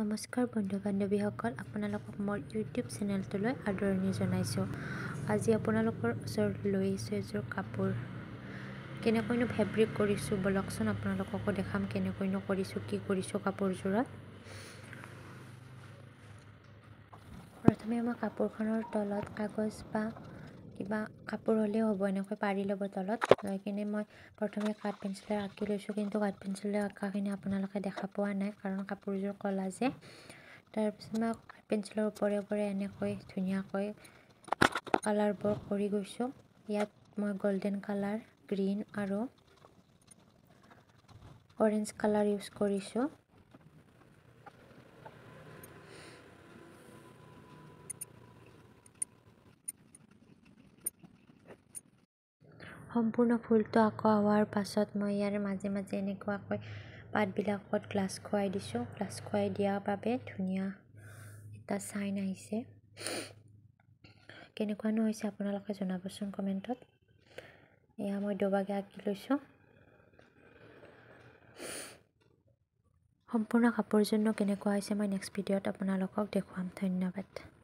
নমস্কাৰ বন্ধু বান্ধৱীসকল আপোনালোকক মোৰ ইউটিউব চেনেলটোলৈ আদৰণি জনাইছোঁ আজি আপোনালোকৰ ওচৰত লৈ আহিছোঁ এযোৰ কাপোৰ কেনেকৈনো ফেব্ৰিক কৰিছোঁ বলকচোন আপোনালোককো দেখাম কেনেকৈনো কৰিছোঁ কি কৰিছোঁ কাপোৰযোৰত প্ৰথমে মই কাপোৰখনৰ তলত কাগজ বা কিবা কাপোৰ হ'লেও হ'ব এনেকৈ পাৰি ল'ব তলত লৈ কিনে মই প্ৰথমে কাঠ পেঞ্চিলেৰে আঁকি লৈছোঁ কিন্তু কাঠ পেঞ্চিলেৰে অঁকাখিনি আপোনালোকে দেখা পোৱা নাই কাৰণ কাপোৰযোৰ ক'লা যে তাৰপিছত মই কাঠ পেঞ্চিলৰ ওপৰে ওপৰে এনেকৈ ধুনীয়াকৈ কালাৰবোৰ কৰি গৈছোঁ ইয়াত মই গ'ল্ডেন কালাৰ গ্ৰীণ আৰু অৰেঞ্জ কালাৰ ইউজ কৰিছোঁ সম্পূৰ্ণ ফুলটো অঁকা হোৱাৰ পাছত মই ইয়াৰ মাজে মাজে এনেকুৱাকৈ পাতবিলাকত গ্লাছ খুৱাই দিছোঁ গ্লাছ খুৱাই দিয়াৰ বাবে ধুনীয়া এটা চাইন আহিছে কেনেকুৱানো হৈছে আপোনালোকে জনাবচোন কমেণ্টত এয়া মই দুবাগে আঁকি লৈছোঁ সম্পূৰ্ণ কাপোৰজনো কেনেকুৱা হৈছে মই নেক্সট ভিডিঅ'ত আপোনালোকক দেখুৱাম ধন্যবাদ